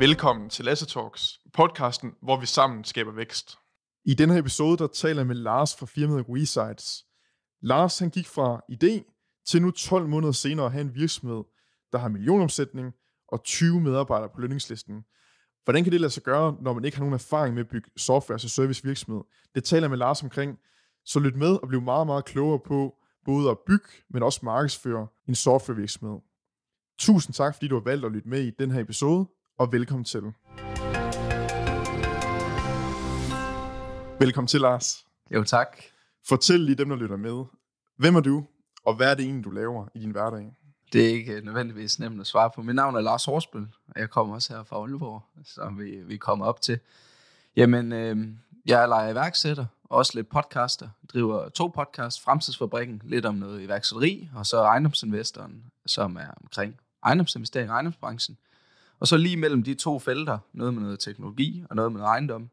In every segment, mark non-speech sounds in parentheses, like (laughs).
Velkommen til Lasse Talks, podcasten, hvor vi sammen skaber vækst. I denne her episode, der taler jeg med Lars fra firmaet Resides. Lars han gik fra idé til nu 12 måneder senere at have en virksomhed, der har millionomsætning og 20 medarbejdere på lønningslisten. Hvordan kan det lade sig gøre, når man ikke har nogen erfaring med at bygge software og service virksomhed? Det taler jeg med Lars omkring, så lyt med og bliv meget, meget klogere på både at bygge, men også markedsføre en softwarevirksomhed. Tusind tak, fordi du har valgt at lytte med i den her episode og velkommen til. Velkommen til, Lars. Jo, tak. Fortæl lige dem, der lytter med. Hvem er du, og hvad er det egentlig, du laver i din hverdag? Det er ikke nødvendigvis nemt at svare på. Mit navn er Lars Horsbøl, og jeg kommer også her fra Aalborg, som vi, vi kommer op til. Jamen, øh, jeg er iværksætter, også lidt podcaster. Driver to podcasts, Fremtidsfabrikken, lidt om noget iværksætteri, og så Ejendomsinvestoren, som er omkring ejendomsinvestering i ejendomsbranchen. Og så lige mellem de to felter, noget med noget teknologi og noget med noget ejendom,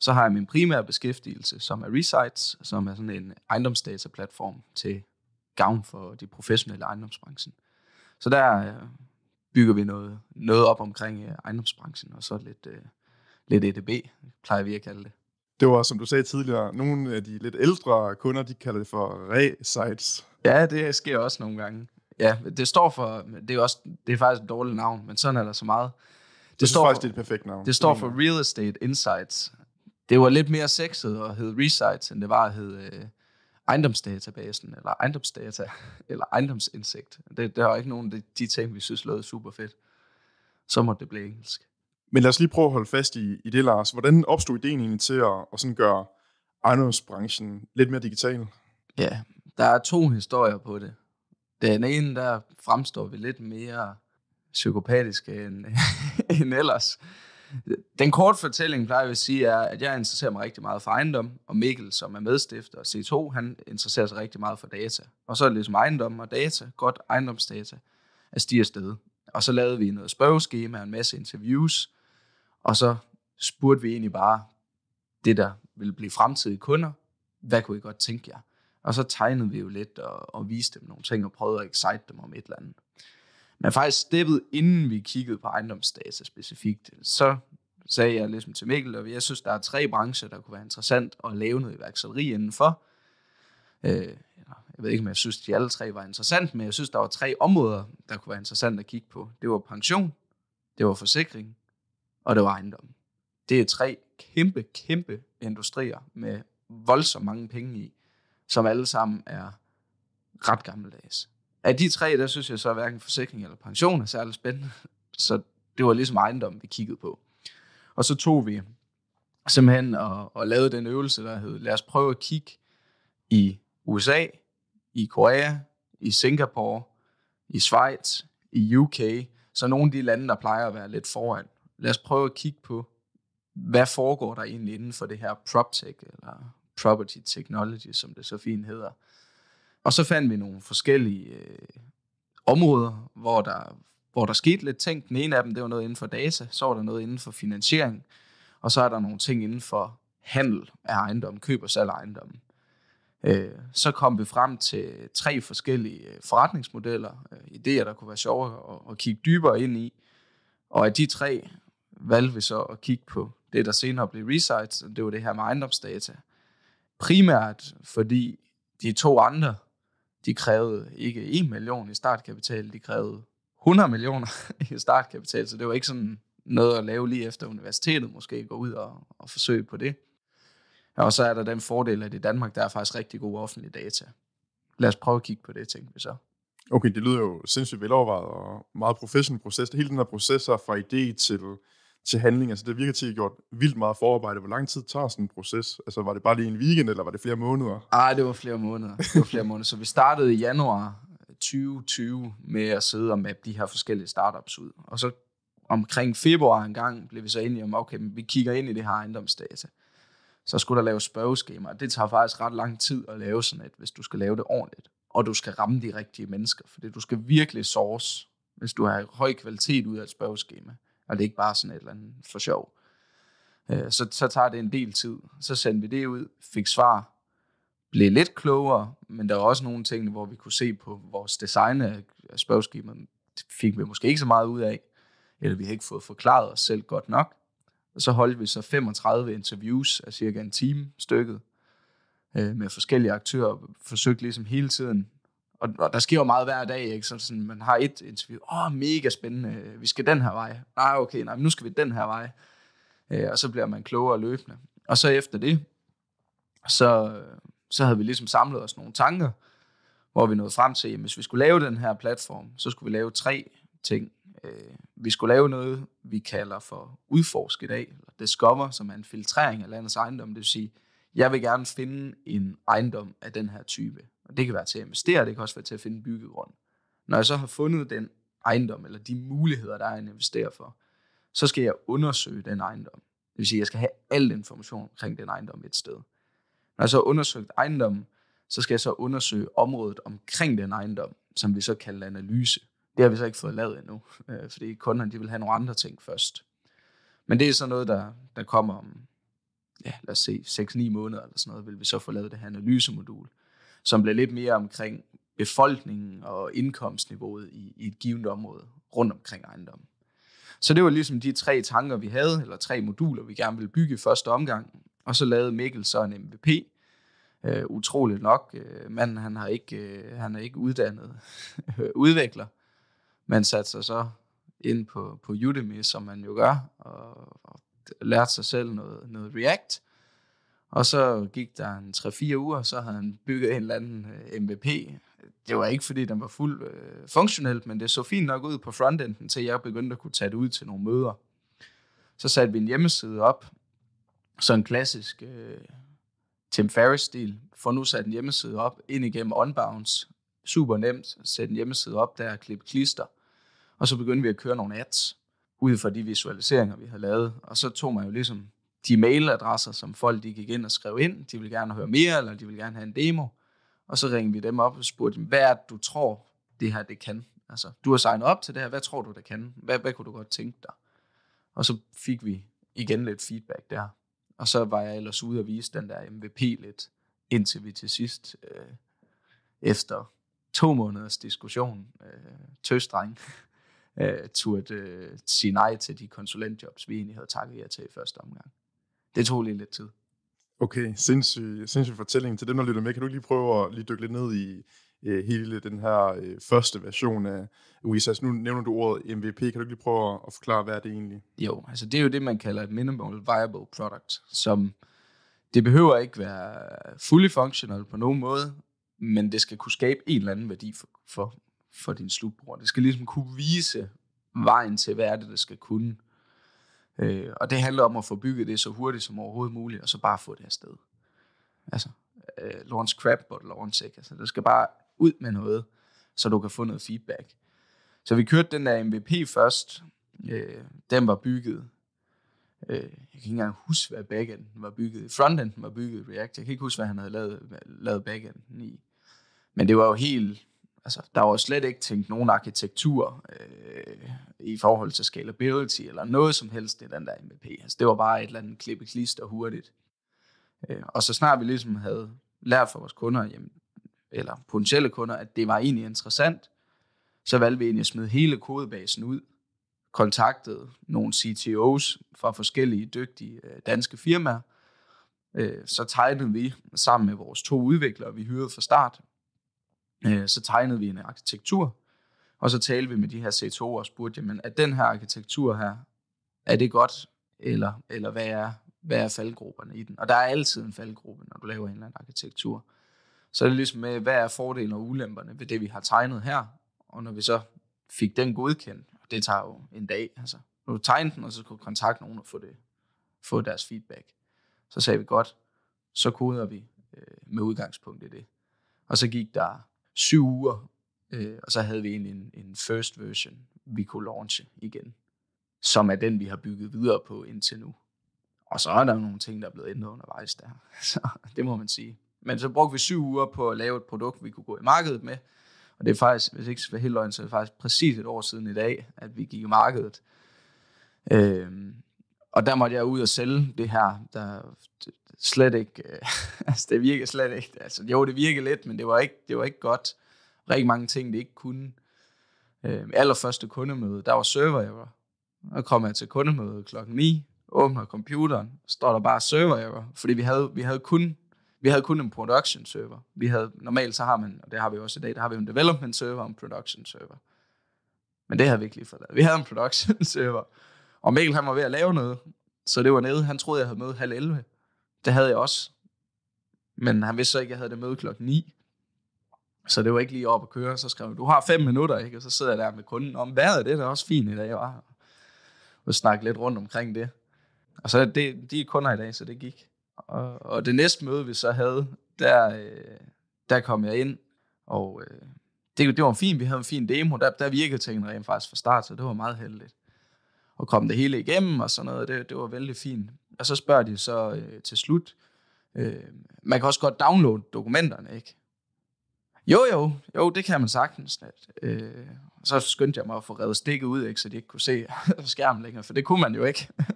så har jeg min primære beskæftigelse, som er Resites, som er sådan en ejendomsdataplatform til gavn for de professionelle ejendomsbranchen. Så der øh, bygger vi noget, noget op omkring øh, ejendomsbranchen, og så lidt, øh, lidt EDB, plejer vi at kalde det. Det var, som du sagde tidligere, nogle af de lidt ældre kunder, de kalder det for Resites. Ja, det sker også nogle gange. Ja, det står for, det er, også, det er faktisk et dårligt navn, men sådan er der så meget. Det det står faktisk, for, det er et perfekt navn. Det står for Real Estate Insights. Det var lidt mere sexet at hedde Resites, end det var at hedde øh, ejendomsdatabasen, eller ejendomsdata, (laughs) eller ejendomsindsigt. Det, der var ikke nogen af de, ting, vi synes lød super fedt. Så må det blive engelsk. Men lad os lige prøve at holde fast i, i det, Lars. Hvordan opstod ideen egentlig til at, at sådan gøre ejendomsbranchen lidt mere digital? Ja, der er to historier på det. Den ene, der fremstår vi lidt mere psykopatiske end, (laughs) end ellers. Den korte fortælling, plejer jeg at sige, er, at jeg interesserer mig rigtig meget for ejendom, og Mikkel, som er medstifter og C2, han interesserer sig rigtig meget for data. Og så er det ligesom ejendom og data, godt ejendomsdata, at stige afsted. Og så lavede vi noget spørgeskema, en masse interviews, og så spurgte vi egentlig bare det, der ville blive fremtidige kunder. Hvad kunne I godt tænke jer? Og så tegnede vi jo lidt og, og viste dem nogle ting og prøvede at excite dem om et eller andet. Men faktisk steppet, inden vi kiggede på ejendomsdata specifikt, så sagde jeg ligesom til Mikkel, at jeg synes, der er tre brancher, der kunne være interessant at lave noget iværksætteri indenfor. Øh, jeg ved ikke, om jeg synes, de alle tre var interessant, men jeg synes, der var tre områder, der kunne være interessant at kigge på. Det var pension, det var forsikring, og det var ejendom. Det er tre kæmpe, kæmpe industrier med voldsomt mange penge i som alle sammen er ret gammeldags. Af de tre, der synes jeg så, at hverken forsikring eller pension er særlig spændende, (laughs) så det var ligesom ejendommen, vi kiggede på. Og så tog vi simpelthen og, og lavede den øvelse, der hed, lad os prøve at kigge i USA, i Korea, i Singapore, i Schweiz, i UK, så nogle af de lande, der plejer at være lidt foran. Lad os prøve at kigge på, hvad foregår der egentlig inden for det her PropTech, eller Property Technology, som det så fint hedder. Og så fandt vi nogle forskellige øh, områder, hvor der, hvor der skete lidt ting. Den ene af dem, det var noget inden for data, så var der noget inden for finansiering, og så er der nogle ting inden for handel af ejendommen, køb og salg af ejendommen. Øh, så kom vi frem til tre forskellige øh, forretningsmodeller, øh, idéer, der kunne være sjove at, at kigge dybere ind i. Og af de tre valgte vi så at kigge på det, der senere blev Resites, og det var det her med ejendomsdata. Primært fordi de to andre, de krævede ikke 1 million i startkapital, de krævede 100 millioner (laughs) i startkapital, så det var ikke sådan noget at lave lige efter universitetet, måske gå ud og, og forsøge på det. Og så er der den fordel, at i Danmark, der er faktisk rigtig gode offentlige data. Lad os prøve at kigge på det, tænkte vi så. Okay, det lyder jo sindssygt velovervejet og meget professionel proces. Hele den her proces fra idé til til handling. Altså, det virker til, at I gjort vildt meget forarbejde. Hvor lang tid tager sådan en proces? Altså, var det bare lige en weekend, eller var det flere måneder? Nej, ah, det var flere måneder. Det var flere måneder. Så vi startede i januar 2020 øh, med at sidde og mappe de her forskellige startups ud. Og så omkring februar en gang blev vi så enige om, okay, men vi kigger ind i det her ejendomsdata. Så skulle der laves spørgeskemaer. Det tager faktisk ret lang tid at lave sådan et, hvis du skal lave det ordentligt. Og du skal ramme de rigtige mennesker, for det du skal virkelig source, hvis du har høj kvalitet ud af et spørgeskema og det er ikke bare sådan et eller andet for sjov. Øh, så, så tager det en del tid. Så sendte vi det ud, fik svar, blev lidt klogere, men der var også nogle ting, hvor vi kunne se på vores design af spørgeskemaet, fik vi måske ikke så meget ud af, eller vi har ikke fået forklaret os selv godt nok. Og så holdt vi så 35 interviews af cirka en time stykket øh, med forskellige aktører, og forsøgte ligesom hele tiden og, og der sker jo meget hver dag, ikke? Så sådan, man har et interview, åh, oh, mega spændende, vi skal den her vej. Nej, okay, nej, men nu skal vi den her vej. Øh, og så bliver man klogere løbende. Og så efter det, så, så havde vi ligesom samlet os nogle tanker, hvor vi nåede frem til, at hvis vi skulle lave den her platform, så skulle vi lave tre ting. Øh, vi skulle lave noget, vi kalder for udforsk i dag, eller discover, som er en filtrering af landets ejendom, det vil sige, jeg vil gerne finde en ejendom af den her type. Og det kan være til at investere, det kan også være til at finde byggegrund. Når jeg så har fundet den ejendom, eller de muligheder, der er at investere for, så skal jeg undersøge den ejendom. Det vil sige, at jeg skal have al information omkring den ejendom et sted. Når jeg så har undersøgt ejendommen, så skal jeg så undersøge området omkring den ejendom, som vi så kalder analyse. Det har vi så ikke fået lavet endnu, øh, fordi kunderne de vil have nogle andre ting først. Men det er så noget, der, der kommer om ja, lad os se, 6-9 måneder eller sådan noget, vil vi så få lavet det her analysemodul, som bliver lidt mere omkring befolkningen og indkomstniveauet i, i et givet område rundt omkring ejendommen. Så det var ligesom de tre tanker, vi havde, eller tre moduler, vi gerne ville bygge i første omgang. Og så lavede Mikkel så en MVP. Øh, utroligt nok, øh, manden han, har ikke, øh, han er ikke uddannet øh, udvikler, men satte sig så ind på, på Udemy, som man jo gør, og, og lærte sig selv noget, noget React. Og så gik der en 3-4 uger, så havde han bygget en eller anden øh, MVP. Det var ikke, fordi den var fuld øh, funktionelt, men det så fint nok ud på frontenden, til jeg begyndte at kunne tage det ud til nogle møder. Så satte vi en hjemmeside op, så en klassisk øh, Tim Ferriss-stil. For nu satte en hjemmeside op ind igennem Unbounce. Super nemt. Sætte en hjemmeside op der, klippe klister. Og så begyndte vi at køre nogle ads ud fra de visualiseringer, vi havde lavet. Og så tog man jo ligesom de mailadresser, som folk de gik ind og skrev ind. De ville gerne høre mere, eller de ville gerne have en demo. Og så ringede vi dem op og spurgte dem, hvad er det, du tror, det her det kan? Altså, du har signet op til det her, hvad tror du, det kan? Hvad, hvad kunne du godt tænke dig? Og så fik vi igen lidt feedback der. Og så var jeg ellers ude og vise den der MVP lidt, indtil vi til sidst, øh, efter to måneders diskussion, øh, tøsdreng, øh, turde øh, sige nej til de konsulentjobs, vi egentlig havde takket jer til i første omgang. Det tog lige lidt tid. Okay, sindssyg, sindssyg fortælling. Til dem, der lytter med, kan du lige prøve at lige dykke lidt ned i øh, hele den her øh, første version af UISAS? Nu nævner du ordet MVP. Kan du lige prøve at, at forklare, hvad er det egentlig? Jo, altså det er jo det, man kalder et minimal viable product, som det behøver ikke være fully functional på nogen måde, men det skal kunne skabe en eller anden værdi for, for for din slutbruger. Det skal ligesom kunne vise vejen til, hvad er det, der skal kunne. Øh, og det handler om at få bygget det så hurtigt som overhovedet muligt, og så bare få det afsted. Altså, øh, Lawrence Crab, but Lawrence ikke. Altså, det skal bare ud med noget, så du kan få noget feedback. Så vi kørte den der MVP først. Øh, den var bygget. Øh, jeg kan ikke engang huske, hvad backenden var bygget. Frontenden var bygget i React. Jeg kan ikke huske, hvad han havde lavet, lavet backenden i. Men det var jo helt altså, der var slet ikke tænkt nogen arkitektur øh, i forhold til scalability eller noget som helst i den der MVP. Altså, det var bare et eller andet klister hurtigt. Øh, og så snart vi ligesom havde lært fra vores kunder, jamen, eller potentielle kunder, at det var egentlig interessant, så valgte vi egentlig at smide hele kodebasen ud, kontaktede nogle CTOs fra forskellige dygtige øh, danske firmaer, øh, så tegnede vi sammen med vores to udviklere, vi hyrede fra start, Øh, så tegnede vi en arkitektur, og så talte vi med de her CTO'er og spurgte, jamen er den her arkitektur her, er det godt, eller, eller hvad, er, hvad er faldgrupperne i den? Og der er altid en faldgruppe, når du laver en eller anden arkitektur. Så er det ligesom med, hvad er fordelene og ulemperne ved det, vi har tegnet her? Og når vi så fik den godkendt, og det tager jo en dag, altså, når du tegnede den, og så skulle kontakte nogen og få, det, få deres feedback. Så sagde vi godt, så koder vi øh, med udgangspunkt i det. Og så gik der syv uger, øh, og så havde vi egentlig en, en first version, vi kunne launche igen, som er den, vi har bygget videre på indtil nu. Og så er der nogle ting, der er blevet ændret undervejs der, (laughs) så det må man sige. Men så brugte vi syv uger på at lave et produkt, vi kunne gå i markedet med, og det er faktisk, hvis ikke for helt løgn, så er det faktisk præcis et år siden i dag, at vi gik i markedet. Øh, og der måtte jeg ud og sælge det her, der slet ikke, øh, (laughs) altså det virkede slet ikke, altså jo, det virkede lidt, men det var ikke, det var ikke godt. Rigtig mange ting, det ikke kunne. Øh, allerførste kundemøde, der var server var. Og kom jeg til kundemødet klokken 9, åbner computeren, står der bare server var. fordi vi havde, vi havde kun vi havde kun en production server. Vi havde, normalt så har man, og det har vi også i dag, der har vi en development server og en production server. Men det havde vi ikke lige fået Vi havde en production (laughs) server, og Mikkel, han var ved at lave noget, så det var nede. Han troede, jeg havde møde halv 11. Det havde jeg også. Men han vidste så ikke, at jeg havde det møde klokken 9. Så det var ikke lige op at køre. Så skrev han, du har fem minutter, ikke? Og så sidder jeg der med kunden om, hvad er det, der er også fint i dag, var Og snakke lidt rundt omkring det. Og så det, de er kunder i dag, så det gik. Og, og det næste møde, vi så havde, der, øh, der kom jeg ind, og øh, det, det var fint. Vi havde en fin demo. Der, der virkede tingene rent faktisk fra start, så det var meget heldigt og komme det hele igennem og sådan noget. Det, det var vældig fint. Og så spørger de så øh, til slut, øh, man kan også godt downloade dokumenterne, ikke? Jo, jo, jo, det kan man sagtens. Øh, så skyndte jeg mig at få revet stikket ud, ikke, så de ikke kunne se (laughs) skærmen længere, for det kunne man jo ikke. (laughs)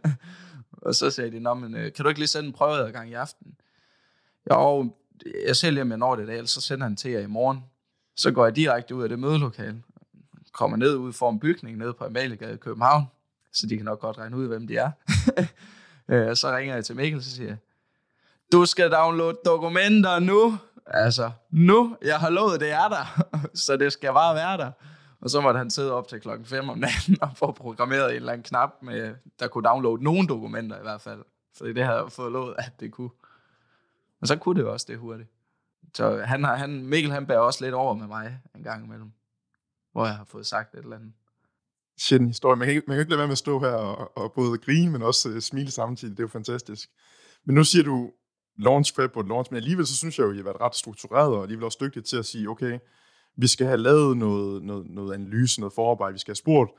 og så sagde de, Nå, men, øh, kan du ikke lige sende en prøveadgang i aften? Jo, jeg ser lige, om jeg når det i dag, så sender han til jer i morgen. Så går jeg direkte ud af det mødelokale, kommer ned ud for en bygning nede på Amaliegade i København, så de kan nok godt regne ud, hvem de er. og (laughs) øh, så ringer jeg til Mikkel, så siger, du skal downloade dokumenter nu. Altså, nu, jeg har lovet, det er der, (laughs) så det skal bare være der. Og så måtte han sidde op til klokken 5 om natten og få programmeret en eller anden knap, med, der kunne downloade nogle dokumenter i hvert fald. Så det havde jeg fået lovet, at det kunne. Og så kunne det jo også det hurtigt. Så han, har, han, Mikkel han bærer også lidt over med mig en gang imellem, hvor jeg har fået sagt et eller andet sjældent historie. Man kan, ikke, man kan ikke lade være med at stå her og, og både grine, men også uh, smile samtidig. Det er jo fantastisk. Men nu siger du launch prep og launch, men alligevel så synes jeg jo, at I har været ret struktureret og alligevel også dygtige til at sige, okay, vi skal have lavet noget, noget, noget analyse, noget forarbejde, vi skal have spurgt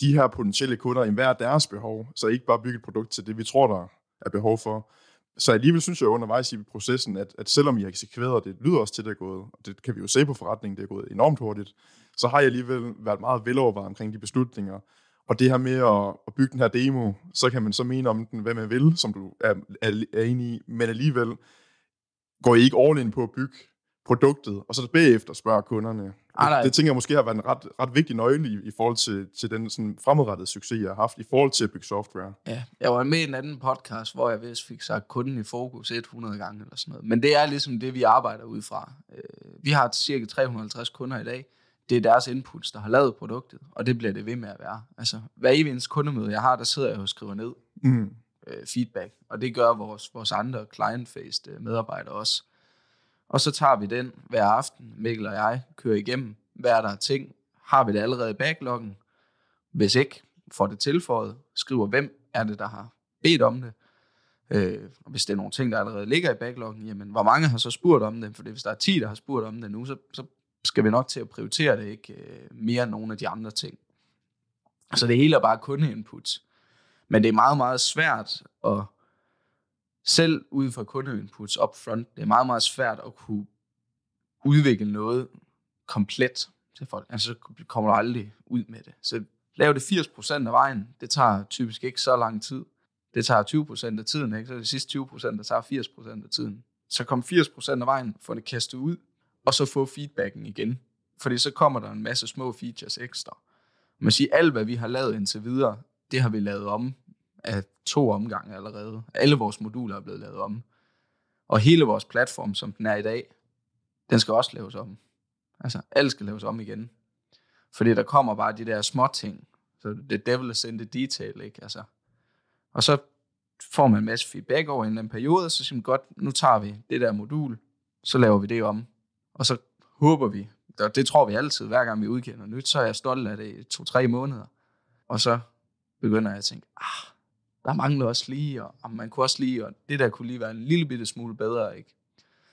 de her potentielle kunder i hver deres behov, så ikke bare bygge et produkt til det, vi tror, der er behov for. Så alligevel synes jeg undervejs i processen, at, at selvom I har eksekveret, det lyder også til, det er gået, og det kan vi jo se på forretningen, det er gået enormt hurtigt, så har jeg alligevel været meget velovervejet omkring de beslutninger. Og det her med at, at bygge den her demo, så kan man så mene om den, hvad man vil, som du er, er, er enig i, men alligevel går I ikke all in på at bygge produktet, og så bagefter spørger kunderne. Ah, det, det tænker jeg måske har været en ret, ret vigtig nøgle i, i forhold til, til den sådan, fremadrettede succes, jeg har haft i forhold til at bygge software. Ja, jeg var med i en anden podcast, hvor jeg vist fik sagt kunden i fokus 100 gange eller sådan noget. Men det er ligesom det, vi arbejder ud fra. Øh, vi har cirka 350 kunder i dag, det er deres inputs, der har lavet produktet, og det bliver det ved med at være. Altså, hver evigens kundemøde, jeg har, der sidder jeg og skriver ned mm. øh, feedback, og det gør vores, vores andre client-faced øh, medarbejdere også. Og så tager vi den hver aften, Mikkel og jeg kører igennem, hvad er der er ting, har vi det allerede i backloggen, hvis ikke, får det tilføjet, skriver hvem er det, der har bedt om det, Øh, og hvis det er nogle ting, der allerede ligger i backloggen, jamen hvor mange har så spurgt om det? For hvis der er 10, der har spurgt om det nu, så, så skal vi nok til at prioritere det ikke øh, mere end nogle af de andre ting. Så det hele er bare input. Men det er meget, meget svært at selv ud fra kundeinputs up front, det er meget, meget svært at kunne udvikle noget komplet til folk. Altså, så kommer du aldrig ud med det. Så lav det 80% af vejen. Det tager typisk ikke så lang tid. Det tager 20% af tiden, ikke? Så det sidste 20%, der tager 80% af tiden. Så kom 80% af vejen, få det kastet ud, og så få feedbacken igen. Fordi så kommer der en masse små features ekstra. Man siger, alt hvad vi har lavet indtil videre, det har vi lavet om af to omgange allerede. Alle vores moduler er blevet lavet om. Og hele vores platform, som den er i dag, den skal også laves om. Altså, alt skal laves om igen. Fordi der kommer bare de der små ting. Så the devil is in the detail, ikke? Altså, og så får man en masse feedback over en eller anden periode, og så siger man godt, nu tager vi det der modul, så laver vi det om og så håber vi, og det tror vi altid, hver gang vi udkender nyt, så er jeg stolt af det i to-tre måneder. Og så begynder jeg at tænke, ah, der mangler også lige, og, og man kunne også lige, og det der kunne lige være en lille bitte smule bedre, ikke?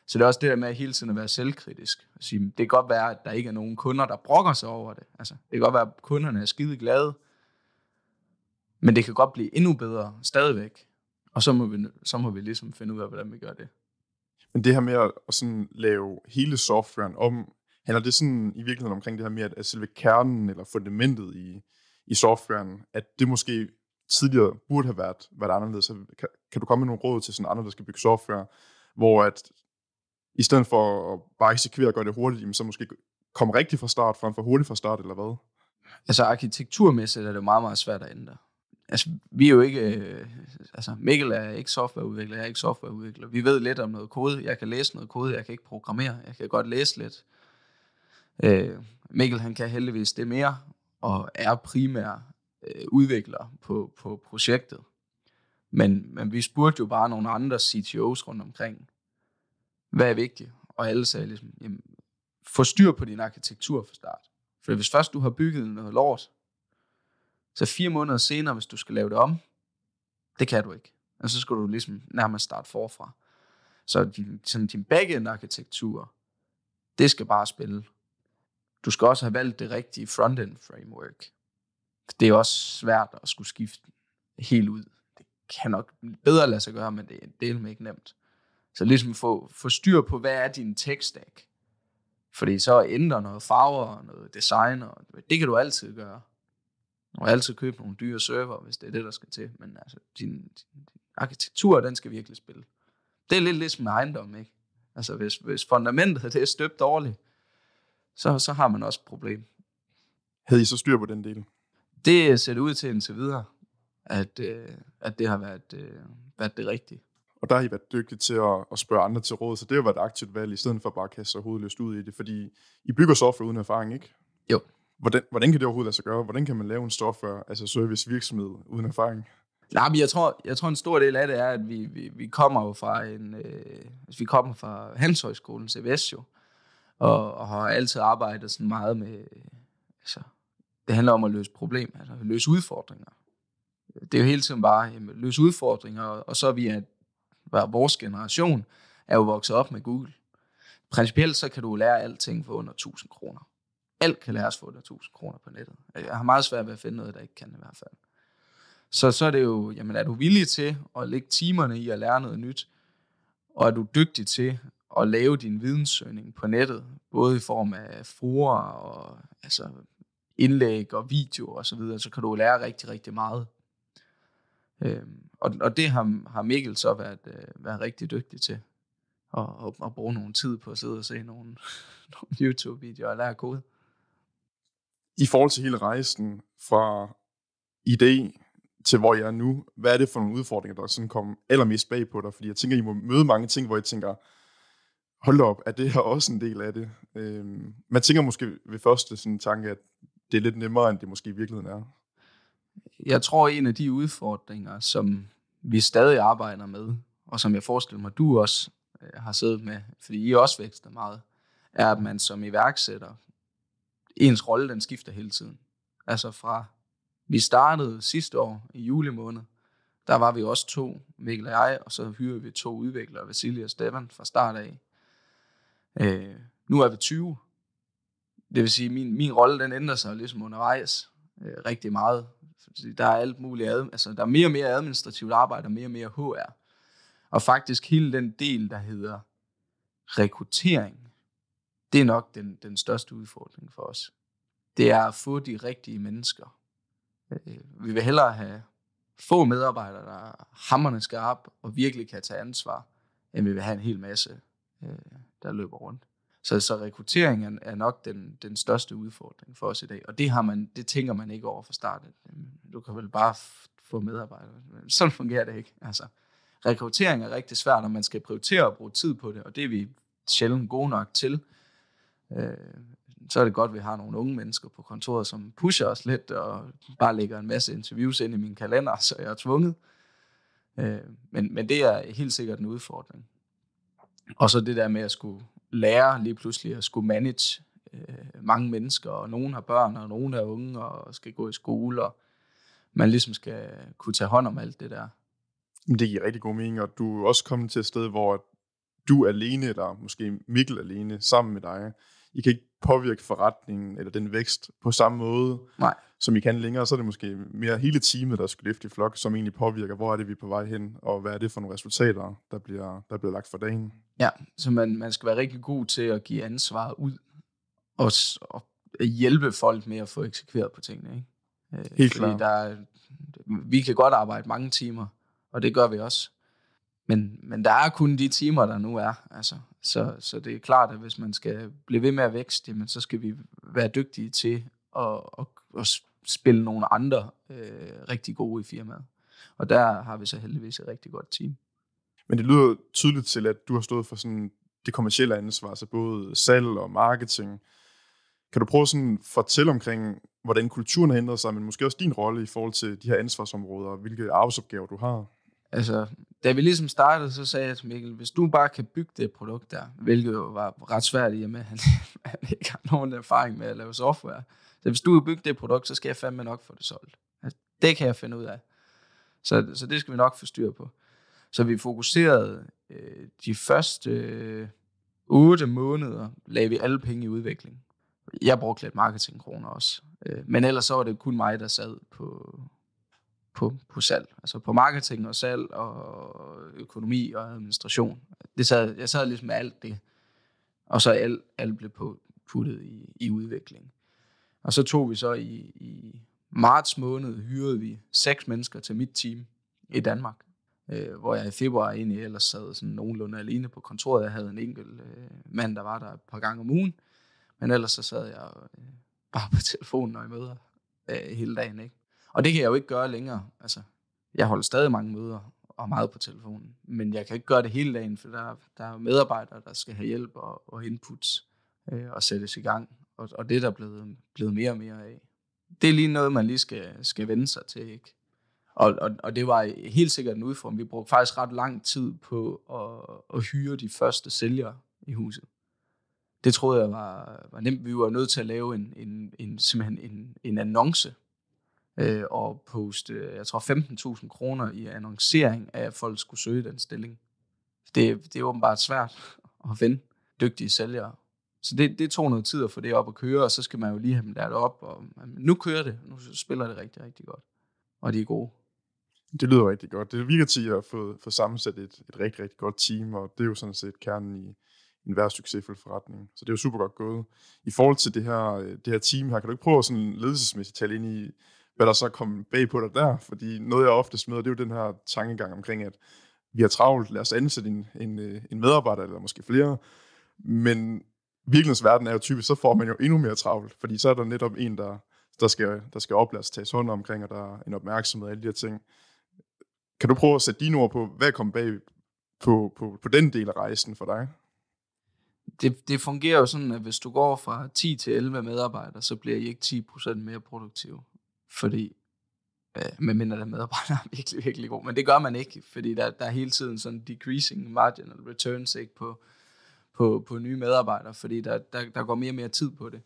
Så det er også det der med at hele tiden at være selvkritisk. At sige, det kan godt være, at der ikke er nogen kunder, der brokker sig over det. Altså, det kan godt være, at kunderne er skide glade, men det kan godt blive endnu bedre stadigvæk. Og så må vi, så må vi ligesom finde ud af, hvordan vi gør det. Men det her med at, at sådan lave hele softwaren om, handler det sådan i virkeligheden omkring det her med, at, selve kernen eller fundamentet i, i softwaren, at det måske tidligere burde have været, været anderledes. Så kan, kan du komme med nogle råd til sådan andre, der skal bygge software, hvor at i stedet for at bare eksekvere og gøre det hurtigt, så måske komme rigtigt fra start, frem for hurtigt fra start, eller hvad? Altså arkitekturmæssigt er det meget, meget svært at ændre altså, vi er jo ikke, øh, altså Mikkel er ikke softwareudvikler, jeg er ikke softwareudvikler. Vi ved lidt om noget kode, jeg kan læse noget kode, jeg kan ikke programmere, jeg kan godt læse lidt. Øh, Mikkel han kan heldigvis det mere, og er primær øh, udvikler på, på projektet. Men, men vi spurgte jo bare nogle andre CTO's rundt omkring, hvad er vigtigt? Og alle sagde ligesom, jamen, få styr på din arkitektur for start. For hvis først du har bygget noget lort, så fire måneder senere, hvis du skal lave det om, det kan du ikke. Og altså, så skal du ligesom nærmest starte forfra. Så din, sådan din backend-arkitektur, det skal bare spille. Du skal også have valgt det rigtige frontend framework. Det er også svært at skulle skifte helt ud. Det kan nok bedre lade sig gøre, men det er del med ikke nemt. Så ligesom få, få styr på, hvad er din tech stack? Fordi så ændrer noget farver og noget design, og det kan du altid gøre. Og altid købe nogle dyre server, hvis det er det, der skal til. Men altså, din, din, din arkitektur, den skal virkelig spille. Det er lidt ligesom med ejendom, ikke? Altså, hvis, hvis fundamentet det er støbt dårligt, så, så har man også et problem. Havde I så styr på den del? Det ser det ud til indtil videre, at, øh, at det har været, øh, været det rigtige. Og der har I været dygtige til at, at spørge andre til råd, så det har været et aktivt valg, i stedet for bare at kaste sig hovedløst ud i det, fordi I bygger software uden erfaring, ikke? Jo, Hvordan, hvordan kan det overhovedet lade sig gøre? Hvordan kan man lave en stoffer, altså servicevirksomhed, uden erfaring? Nej, men jeg tror, jeg tror en stor del af det er, at vi, vi, vi kommer jo fra en, øh, altså vi kommer fra Handelshøjskolen, CVS jo, og, og har altid arbejdet sådan meget med, altså, det handler om at løse problemer, altså løse udfordringer. Det er jo hele tiden bare, at løse udfordringer, og, og så er vi, at vores generation er jo vokset op med Google. Principielt så kan du lære alting for under 1000 kroner alt kan læres for 1000 kroner på nettet. Øh, jeg har meget svært ved at finde noget, der ikke kan i hvert fald. Så, så er det jo, jamen er du villig til at lægge timerne i at lære noget nyt, og er du dygtig til at lave din videnssøgning på nettet, både i form af forer og altså, indlæg og video og så videre, så kan du lære rigtig, rigtig meget. Øhm, og, og det har, har Mikkel så været, øh, været rigtig dygtig til. at, at, at bruge nogle tid på at sidde og se nogle, (laughs) nogle YouTube-videoer og lære kode i forhold til hele rejsen fra idé til hvor jeg er nu, hvad er det for nogle udfordringer, der sådan kom allermest bag på dig? Fordi jeg tænker, I må møde mange ting, hvor I tænker, hold op, er det her også en del af det? Øhm, man tænker måske ved første sådan tanke, at det er lidt nemmere, end det måske i virkeligheden er. Jeg tror, en af de udfordringer, som vi stadig arbejder med, og som jeg forestiller mig, du også øh, har siddet med, fordi I også vækster meget, er, at man som iværksætter ens rolle, den skifter hele tiden. Altså fra vi startede sidste år i juli måned, der var vi også to, Mikkel og jeg, og så hyrede vi to udviklere, Vasilje og Stefan, fra start af. Øh, nu er vi 20. Det vil sige, at min, min rolle den ændrer sig ligesom undervejs øh, rigtig meget. Fordi der er alt muligt, ad, altså der er mere og mere administrativt arbejde, og mere og mere HR. Og faktisk hele den del, der hedder rekruttering, det er nok den, den største udfordring for os. Det er at få de rigtige mennesker. Øh, vi vil hellere have få medarbejdere, der er hammerne skarp og virkelig kan tage ansvar, end vi vil have en hel masse, øh, der løber rundt. Så, så rekrutteringen er nok den, den største udfordring for os i dag, og det, har man, det tænker man ikke over fra starten. Du kan vel bare få medarbejdere. Sådan fungerer det ikke. Altså, rekruttering er rigtig svært, når man skal prioritere at bruge tid på det, og det er vi sjældent gode nok til. Øh, så er det godt, at vi har nogle unge mennesker på kontoret, som pusher os lidt og bare lægger en masse interviews ind i min kalender, så jeg er tvunget. Øh, men, men det er helt sikkert en udfordring. Og så det der med at skulle lære lige pludselig at skulle manage øh, mange mennesker, og nogen har børn, og nogen er unge, og skal gå i skole, og man ligesom skal kunne tage hånd om alt det der. Det giver rigtig god mening, og du er også kommet til et sted, hvor du alene, eller måske Mikkel alene, sammen med dig, i kan ikke påvirke forretningen eller den vækst på samme måde, Nej. som I kan længere. Så er det måske mere hele teamet, der skal løfte i flok, som egentlig påvirker, hvor er det, vi er på vej hen, og hvad er det for nogle resultater, der bliver, der bliver lagt for dagen. Ja, så man, man skal være rigtig god til at give ansvaret ud, og, og hjælpe folk med at få eksekveret på tingene. Ikke? Øh, Helt Fordi klar. Der, vi kan godt arbejde mange timer, og det gør vi også. Men, men der er kun de timer, der nu er. Altså, så, så det er klart, at hvis man skal blive ved med at vækste, jamen, så skal vi være dygtige til at, at, at spille nogle andre øh, rigtig gode i firmaet. Og der har vi så heldigvis et rigtig godt team. Men det lyder tydeligt til, at du har stået for sådan det kommercielle ansvar, så både salg og marketing. Kan du prøve sådan at fortælle omkring, hvordan kulturen har ændret sig, men måske også din rolle i forhold til de her ansvarsområder, og hvilke arbejdsopgaver du har? Altså, da vi ligesom startede, så sagde jeg til Mikkel, hvis du bare kan bygge det produkt der, hvilket jo var ret svært i og med, at han, (laughs) han ikke har nogen erfaring med at lave software. Så hvis du kan bygge det produkt, så skal jeg fandme nok få det solgt. Altså, det kan jeg finde ud af. Så, så det skal vi nok få styr på. Så vi fokuserede øh, de første øh, 8 måneder, lagde vi alle penge i udvikling. Jeg brugte lidt marketingkroner også. Øh, men ellers så var det kun mig, der sad på, på, på salg. Altså på marketing og salg og økonomi og administration. Det sad, jeg sad ligesom med alt det. Og så alt, alt blev på, puttet i, i udvikling. Og så tog vi så i, i marts måned, hyrede vi seks mennesker til mit team i Danmark. Øh, hvor jeg i februar egentlig ellers sad sådan nogenlunde alene på kontoret. Jeg havde en enkelt øh, mand, der var der et par gange om ugen. Men ellers så sad jeg øh, bare på telefonen og i møder øh, hele dagen, ikke? Og det kan jeg jo ikke gøre længere. Altså, jeg holder stadig mange møder og meget på telefonen, men jeg kan ikke gøre det hele dagen, for der, der er medarbejdere, der skal have hjælp og, og inputs øh, og sættes i gang. Og, og det er der blevet, blevet mere og mere af. Det er lige noget, man lige skal, skal vende sig til, ikke? Og, og, og det var helt sikkert en udfordring. Vi brugte faktisk ret lang tid på at, at hyre de første sælgere i huset. Det troede jeg var, var nemt. Vi var nødt til at lave en, en, en, simpelthen en, en annonce øh, og poste, jeg tror 15.000 kroner i annoncering af, at folk skulle søge den stilling. Det, det er åbenbart svært (laughs) at finde dygtige sælgere. Så det, det tog noget tid at få det op at køre, og så skal man jo lige have dem lært op. Og, nu kører det, nu spiller det rigtig, rigtig godt. Og de er gode. Det lyder rigtig godt. Det virker til, at I har fået, fået sammensat et, et rigtig, rigtig godt team, og det er jo sådan set kernen i, en hver succesfuld forretning. Så det er jo super godt gået. I forhold til det her, øh, det her team her, kan du ikke prøve at sådan ledelsesmæssigt tale ind i, hvad der så kom bag på dig der, fordi noget jeg ofte smider, det er jo den her tankegang omkring, at vi har travlt, lad os ansætte en, en, øh, en medarbejder, eller måske flere, men virkelighedens verden er jo typisk, så får man jo endnu mere travlt, fordi så er der netop en, der, der skal, der skal oplades, tages hånd omkring, og der er en opmærksomhed og alle de her ting. Kan du prøve at sætte dine ord på, hvad kom bag på, på, på den del af rejsen for dig? Det, det fungerer jo sådan, at hvis du går fra 10 til 11 medarbejdere, så bliver I ikke 10% mere produktive fordi øh, medmindre der medarbejder er (laughs) virkelig, virkelig god. Men det gør man ikke, fordi der, der er hele tiden sådan decreasing marginal returns ikke, på, på, på nye medarbejdere, fordi der, der, der går mere og mere tid på det.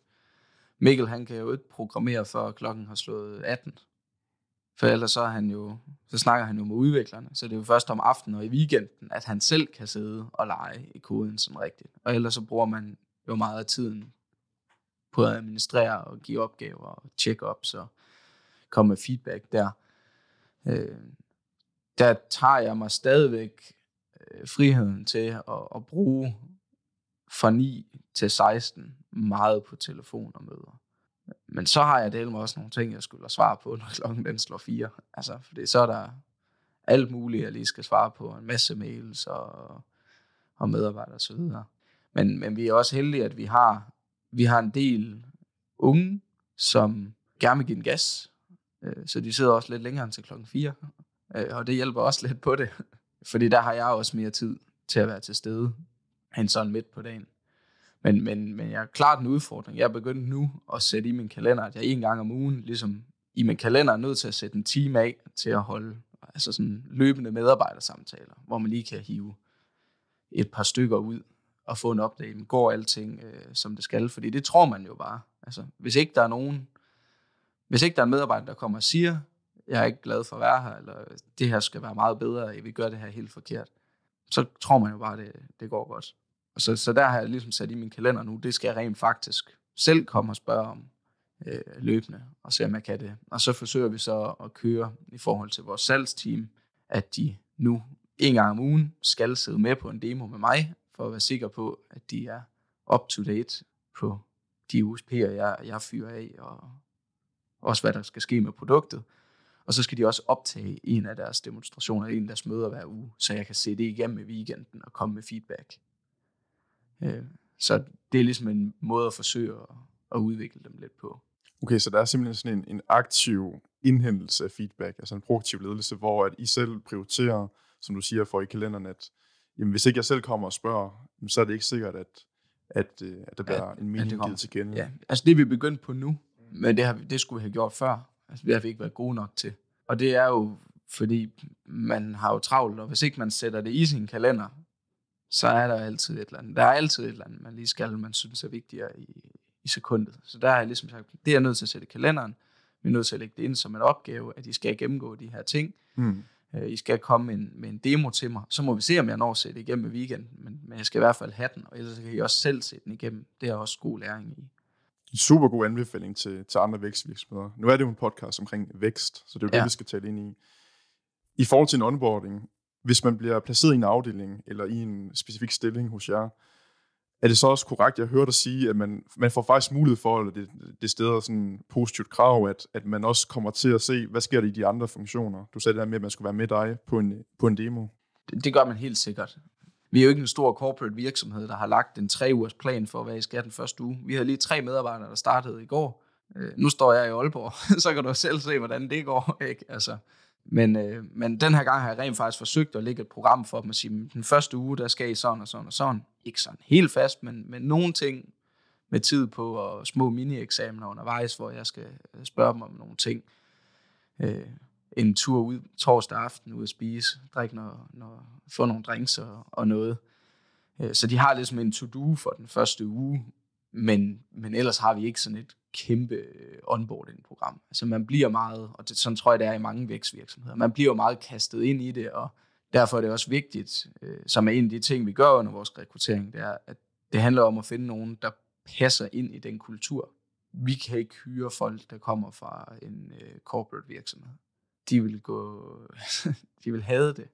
Mikkel, han kan jo ikke programmere, før klokken har slået 18. For ellers så, er han jo, så snakker han jo med udviklerne, så det er jo først om aftenen og i weekenden, at han selv kan sidde og lege i koden som rigtigt. Og ellers så bruger man jo meget af tiden på at administrere og give opgaver og check-ups og komme med feedback der. Øh, der tager jeg mig stadigvæk øh, friheden til at, at bruge fra 9 til 16 meget på telefon og møder. Men så har jeg det med også nogle ting, jeg skulle svar på, når klokken den slår 4. Altså, for så er der alt muligt, jeg lige skal svare på. En masse mails og, og medarbejdere osv. Men, men vi er også heldige, at vi har, vi har en del unge, som gerne vil give en gas, Øh, så de sidder også lidt længere end til klokken 4. Øh, og det hjælper også lidt på det. (laughs) Fordi der har jeg også mere tid til at være til stede, end sådan midt på dagen. Men, men, men jeg er klart en udfordring. Jeg er begyndt nu at sætte i min kalender, at jeg en gang om ugen, ligesom i min kalender, er nødt til at sætte en time af til at holde altså sådan løbende medarbejdersamtaler, hvor man lige kan hive et par stykker ud og få en opdagelse. Går alting, øh, som det skal? Fordi det tror man jo bare. Altså, hvis ikke der er nogen, hvis ikke der er en medarbejder, der kommer og siger, jeg er ikke glad for at være her, eller det her skal være meget bedre, vi gør det her helt forkert, så tror man jo bare, det, det går godt. Og så, så der har jeg ligesom sat i min kalender nu, det skal jeg rent faktisk selv komme og spørge om øh, løbende, og se om jeg kan det. Og så forsøger vi så at køre i forhold til vores salgsteam, at de nu en gang om ugen skal sidde med på en demo med mig, for at være sikker på, at de er up to date på de USP'er, jeg, jeg fyrer af, og, også hvad der skal ske med produktet. Og så skal de også optage en af deres demonstrationer, en af deres møder hver uge, så jeg kan se det igennem i weekenden og komme med feedback. Øh, så det er ligesom en måde at forsøge at udvikle dem lidt på. Okay, så der er simpelthen sådan en, en aktiv indhentelse af feedback, altså en proaktiv ledelse, hvor at I selv prioriterer, som du siger, for i kalenderen, at jamen, hvis ikke jeg selv kommer og spørger, så er det ikke sikkert, at, at, øh, at der bliver at, en mening givet til kende. Ja, altså det vi er begyndt på nu, men det, har, det skulle vi have gjort før. Altså, det har vi ikke været gode nok til. Og det er jo, fordi man har jo travlt, og hvis ikke man sætter det i sin kalender, så er der altid et eller andet. Der er altid et eller andet, man lige skal, man synes er vigtigere i, i sekundet. Så der er ligesom sagt, det er jeg nødt til at sætte i kalenderen. Vi er nødt til at lægge det ind som en opgave, at I skal gennemgå de her ting. Mm. Øh, I skal komme med en, med en demo til mig. Så må vi se, om jeg når at sætte igennem i weekenden. Men, men jeg skal i hvert fald have den, og ellers kan I også selv sætte den igennem. Det er også god læring i, en super god anbefaling til, til andre vækstvirksomheder. Nu er det jo en podcast omkring vækst, så det er jo ja. det, vi skal tale ind i. I forhold til en onboarding, hvis man bliver placeret i en afdeling eller i en specifik stilling hos jer, er det så også korrekt, jeg hørte dig sige, at man, man får faktisk mulighed for, eller det, det steder sådan positivt krav, at, at man også kommer til at se, hvad sker der i de andre funktioner? Du sagde det der med, at man skulle være med dig på en, på en demo. Det, det gør man helt sikkert. Vi er jo ikke en stor corporate virksomhed, der har lagt en tre ugers plan for, hvad I skal den første uge. Vi havde lige tre medarbejdere, der startede i går. Øh, nu står jeg i Aalborg, (laughs) så kan du selv se, hvordan det går. (laughs) Ikke? Altså, men, øh, men den her gang har jeg rent faktisk forsøgt at lægge et program for dem og sige, den første uge, der skal I sådan og sådan og sådan. Ikke sådan helt fast, men, men nogle ting med tid på og små mini-eksamener undervejs, hvor jeg skal øh, spørge dem om nogle ting. Øh, en tur ud torsdag aften, ud at spise, drikke noget, noget, få nogle drinks og, og noget. Øh, så de har ligesom en to-do for den første uge, men, men ellers har vi ikke sådan et kæmpe øh, onboarding-program. Altså man bliver meget, og det, sådan tror jeg, det er i mange vækstvirksomheder, man bliver meget kastet ind i det, og derfor er det også vigtigt, øh, som er en af de ting, vi gør under vores rekruttering, det er, at det handler om at finde nogen, der passer ind i den kultur. Vi kan ikke hyre folk, der kommer fra en corporate virksomhed de vil, gå, (laughs) de vil have det.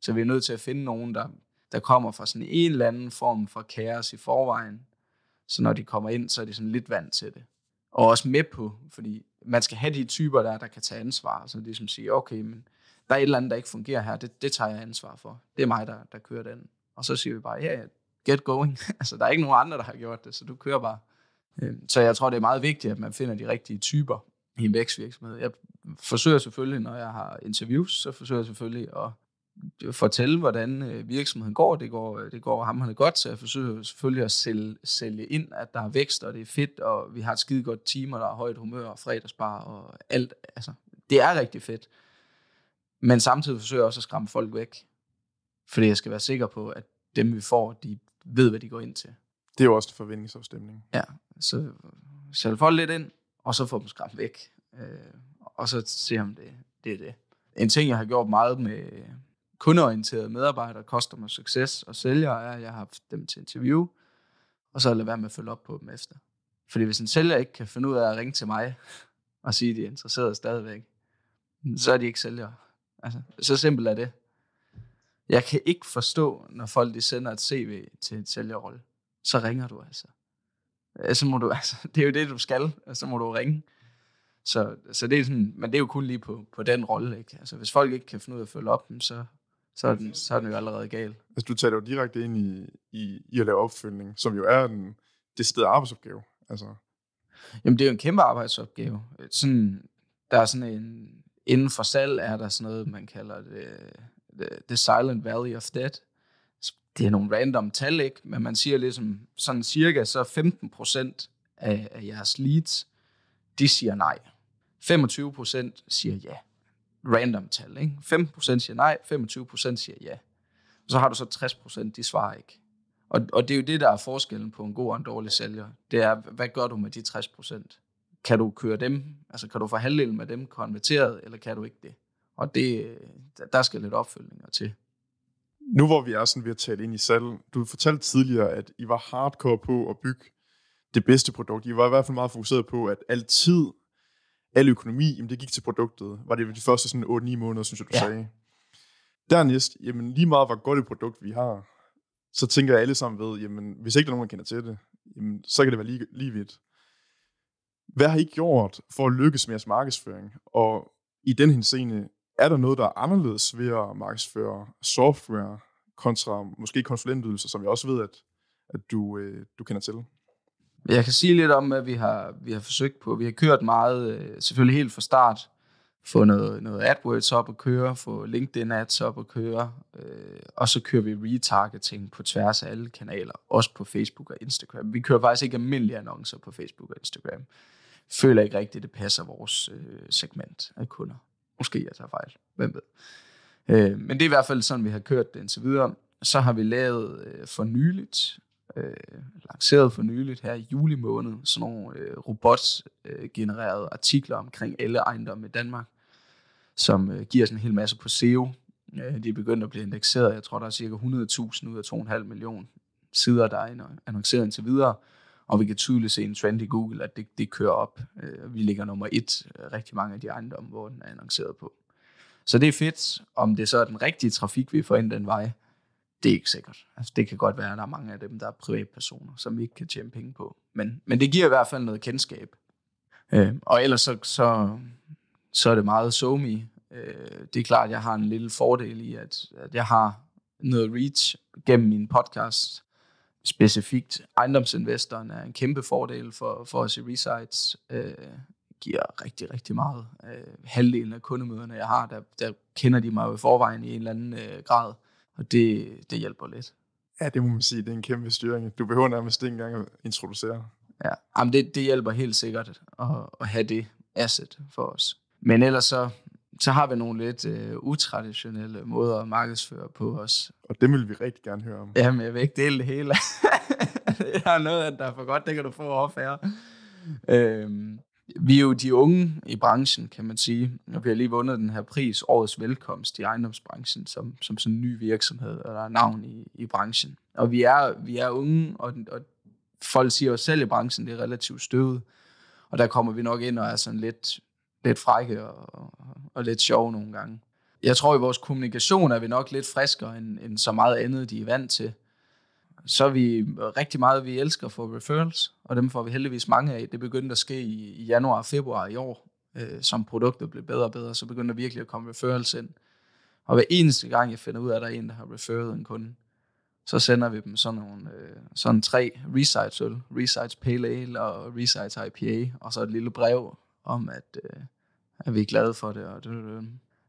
Så vi er nødt til at finde nogen, der, der kommer fra sådan en eller anden form for kaos i forvejen. Så når de kommer ind, så er de sådan lidt vant til det. Og også med på, fordi man skal have de typer, der der kan tage ansvar. Så de som siger, okay, men der er et eller andet, der ikke fungerer her, det, det tager jeg ansvar for. Det er mig, der, der kører den. Og så siger vi bare, ja, yeah, get going. (laughs) altså, der er ikke nogen andre, der har gjort det, så du kører bare. Øhm, så jeg tror, det er meget vigtigt, at man finder de rigtige typer, i en vækstvirksomhed. Jeg forsøger selvfølgelig, når jeg har interviews, så forsøger jeg selvfølgelig at fortælle, hvordan øh, virksomheden går. Det går, øh, det går ham han er godt, så jeg forsøger selvfølgelig at sælge, sælge ind, at der er vækst, og det er fedt, og vi har et skide godt team, og der er højt humør og fredagsbar og alt. Altså, det er rigtig fedt. Men samtidig forsøger jeg også at skræmme folk væk. Fordi jeg skal være sikker på, at dem vi får, de ved, hvad de går ind til. Det er jo også en forventningsafstemning. Ja, så sælge folk lidt ind, og så få dem skræmt væk. Øh, og så se om det, det er det. En ting, jeg har gjort meget med kundeorienterede medarbejdere, customer success og sælgere, er, at jeg har haft dem til interview, og så lade være med at følge op på dem efter. Fordi hvis en sælger ikke kan finde ud af at ringe til mig og sige, at de er interesseret stadigvæk, så er de ikke sælgere. Altså, så simpelt er det. Jeg kan ikke forstå, når folk de sender et CV til en sælgerrolle, så ringer du altså. Øh, så må du, (laughs) altså, det er jo det, du skal, og så må du ringe. Så, så det er sådan, men det er jo kun lige på, på den rolle, ikke? Altså, hvis folk ikke kan finde ud af at følge op dem, så, så er den, så er den jo allerede galt. Altså, du tager jo direkte ind i, i, i at lave opfølgning, som jo er den, det sted arbejdsopgave. Altså. Jamen, det er jo en kæmpe arbejdsopgave. Sådan, der er sådan en, inden for salg er der sådan noget, man kalder det, the, the silent valley of death, det er nogle random tal, ikke? men man siger ligesom sådan cirka, så 15 procent af, af jeres leads, de siger nej. 25 procent siger ja. Random tal, ikke? 15 procent siger nej, 25 procent siger ja. Og så har du så 60 procent, de svarer ikke. Og, og det er jo det, der er forskellen på en god og en dårlig sælger. Det er, hvad gør du med de 60 procent? Kan du køre dem? Altså, kan du få halvdelen med dem konverteret, eller kan du ikke det? Og det, der skal lidt opfølgninger til nu hvor vi er sådan ved at tale ind i salg, du fortalte tidligere, at I var hardcore på at bygge det bedste produkt. I var i hvert fald meget fokuseret på, at altid, al økonomi, jamen det gik til produktet. Var det de første sådan 8-9 måneder, synes jeg, du ja. sagde. Dernæst, jamen lige meget, hvor godt et produkt vi har, så tænker jeg alle sammen ved, jamen hvis ikke der er nogen, der kender til det, jamen, så kan det være lige, lige vidt. Hvad har I gjort for at lykkes med jeres markedsføring? Og i den henseende, er der noget, der er anderledes ved at markedsføre software kontra måske konsulentydelser, som jeg også ved, at, at du, øh, du kender til? Jeg kan sige lidt om, at vi har, vi har forsøgt på. Vi har kørt meget, øh, selvfølgelig helt fra start, få noget, noget AdWords op at køre, få LinkedIn-ads op at køre, øh, og så kører vi retargeting på tværs af alle kanaler, også på Facebook og Instagram. Vi kører faktisk ikke almindelige annoncer på Facebook og Instagram. Føler ikke rigtigt, at det passer vores øh, segment af kunder. Måske jeg tager fejl. Hvem ved? Øh, men det er i hvert fald sådan, vi har kørt det indtil videre. Så har vi lavet øh, for nyligt, øh, lanceret for nyligt her i juli måned, sådan nogle øh, robotgenererede øh, artikler omkring alle ejendomme i Danmark, som øh, giver sådan en hel masse på SEO. Øh, de er begyndt at blive indekseret. Jeg tror, der er cirka 100.000 ud af 2,5 millioner sider, der er annonceret indtil videre. Øh, og vi kan tydeligt se en trend i Google, at det, det kører op. Øh, vi ligger nummer et øh, rigtig mange af de ejendomme, hvor den er annonceret på. Så det er fedt, om det så er den rigtige trafik, vi får ind den vej, det er ikke sikkert. Altså, det kan godt være, at der er mange af dem, der er privatpersoner, som vi ikke kan tjene penge på. Men, men det giver i hvert fald noget kendskab. Øh, og ellers så, så, så er det meget somi. Øh, det er klart, at jeg har en lille fordel i, at, at jeg har noget reach gennem min podcast, specifikt ejendomsinvestoren er en kæmpe fordel for, for os i Resites. Øh, giver rigtig, rigtig meget. Øh, halvdelen af kundemøderne, jeg har, der, der kender de mig jo i forvejen i en eller anden øh, grad, og det, det hjælper lidt. Ja, det må man sige, det er en kæmpe styring. Du behøver nærmest ikke engang at introducere. Ja, Jamen det, det hjælper helt sikkert at, at have det asset for os. Men ellers så så har vi nogle lidt øh, utraditionelle måder at markedsføre på os. Og det vil vi rigtig gerne høre om. Jamen, jeg vil ikke dele det hele. jeg (laughs) har noget, der er for godt, det kan du få off her. Øhm, vi er jo de unge i branchen, kan man sige. Og vi har lige vundet den her pris, Årets Velkomst i ejendomsbranchen, som, som sådan en ny virksomhed, eller navn i, i branchen. Og vi er, vi er unge, og, og folk siger jo selv i branchen, det er relativt støvet. Og der kommer vi nok ind og er sådan lidt lidt frække og, og lidt sjove nogle gange. Jeg tror, i vores kommunikation er vi nok lidt friskere end, end så meget andet, de er vant til. Så er vi rigtig meget, vi elsker for referrals, og dem får vi heldigvis mange af. Det begyndte at ske i, i januar og februar i år, øh, som produktet blev bedre og bedre, så begyndte der virkelig at komme referrals ind. Og hver eneste gang, jeg finder ud af, at der er en, der har referet en kunde, så sender vi dem sådan, nogle, øh, sådan tre Resides Resites Pale Ale og Resites IPA, og så et lille brev om, at, øh, at vi er glade for det. Og, det, det. Øh,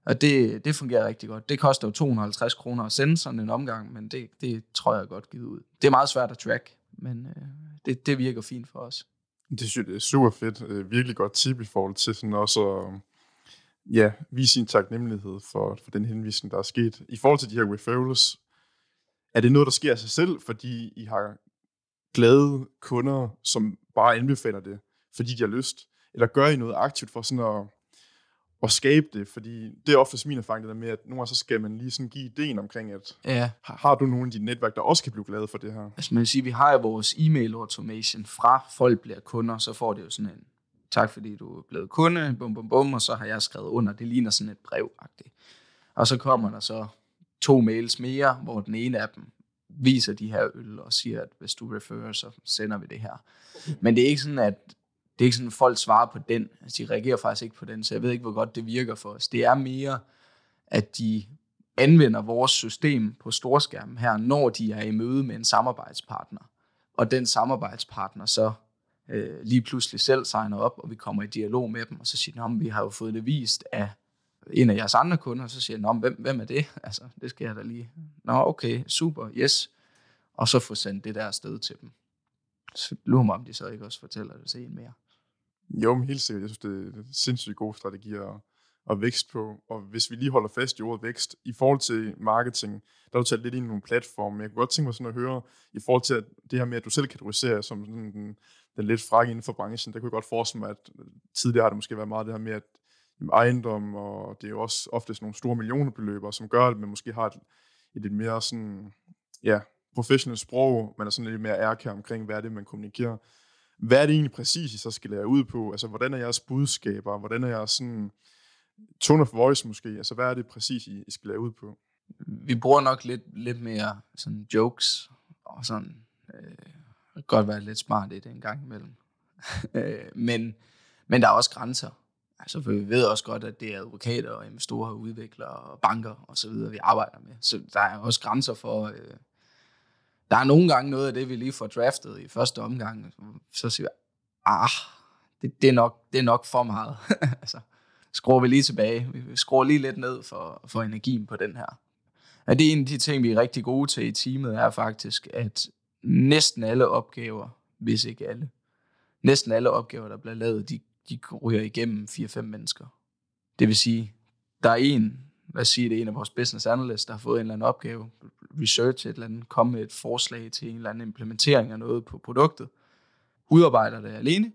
og det, det fungerer rigtig godt. Det koster jo 250 kroner at sende sådan en omgang, men det, det tror jeg er godt givet ud. Det er meget svært at track, men øh, det, det virker fint for os. Det synes jeg er super fedt. Øh, virkelig godt tip i forhold til sådan også at ja, vise sin taknemmelighed for, for den henvisning, der er sket. I forhold til de her referrals, er det noget, der sker af sig selv, fordi I har glade kunder, som bare anbefaler det, fordi de har lyst? Eller gør I noget aktivt for sådan at at skabe det, fordi det er ofte min erfaring, det der med, at nogle gange så skal man lige sådan give ideen omkring, at ja. har du nogen i dit netværk, der også kan blive glade for det her? Altså man kan sige, vi har jo vores e-mail automation fra folk bliver kunder, så får det jo sådan en, tak fordi du er blevet kunde, bum bum bum, og så har jeg skrevet under, det ligner sådan et brev -agtigt. Og så kommer der så to mails mere, hvor den ene af dem viser de her øl og siger, at hvis du refererer, så sender vi det her. Men det er ikke sådan, at det er ikke sådan, at folk svarer på den. Altså, de reagerer faktisk ikke på den, så jeg ved ikke, hvor godt det virker for os. Det er mere, at de anvender vores system på storskærmen her, når de er i møde med en samarbejdspartner. Og den samarbejdspartner så øh, lige pludselig selv signer op, og vi kommer i dialog med dem, og så siger de, vi har jo fået det vist af en af jeres andre kunder, og så siger de, hvem, hvem er det? (laughs) Altså, det skal jeg da lige. Nå, okay, super, yes. Og så få sendt det der sted til dem. Så lurer mig, om de så ikke også fortæller det til en mere. Jo, men helt sikkert. Jeg synes, det er sindssygt gode strategier at, at vækst på. Og hvis vi lige holder fast i ordet vækst, i forhold til marketing, der har du talt lidt ind i nogle platforme. Jeg kunne godt tænke mig sådan at høre, i forhold til at det her med, at du selv kategoriserer som sådan den, den lidt frak inden for branchen, der kunne jeg godt forestille mig, at øh, tidligere har det måske været meget det her med, at ejendom, og det er jo også ofte sådan nogle store millionerbeløber, som gør, at man måske har et, et lidt mere sådan, ja, professionelt sprog, man er sådan lidt mere ærker omkring, hvad er det, man kommunikerer hvad er det egentlig præcis, I så skal lære ud på? Altså, hvordan er jeres budskaber? Hvordan er jeres sådan, tone of voice måske? Altså, hvad er det præcis, I skal lære ud på? Vi bruger nok lidt, lidt mere sådan jokes og sådan. Øh, godt være lidt smart i det en gang imellem. (laughs) Øh, men, men der er også grænser. Altså, for vi ved også godt, at det er advokater og investorer og udviklere og banker og så videre, vi arbejder med. Så der er også grænser for, øh, der er nogle gange noget af det, vi lige får draftet i første omgang, så siger jeg, ah, det, det, er nok, det er nok for meget. (laughs) altså, skruer vi lige tilbage. Vi skruer lige lidt ned for, for energien på den her. Ja, det er en af de ting, vi er rigtig gode til i teamet, er faktisk, at næsten alle opgaver, hvis ikke alle, næsten alle opgaver, der bliver lavet, de, de ryger igennem 4-5 mennesker. Det vil sige, der er en, lad siger det en af vores business analysts, der har fået en eller anden opgave, research et eller andet, komme med et forslag til en eller anden implementering af noget på produktet, udarbejder det alene,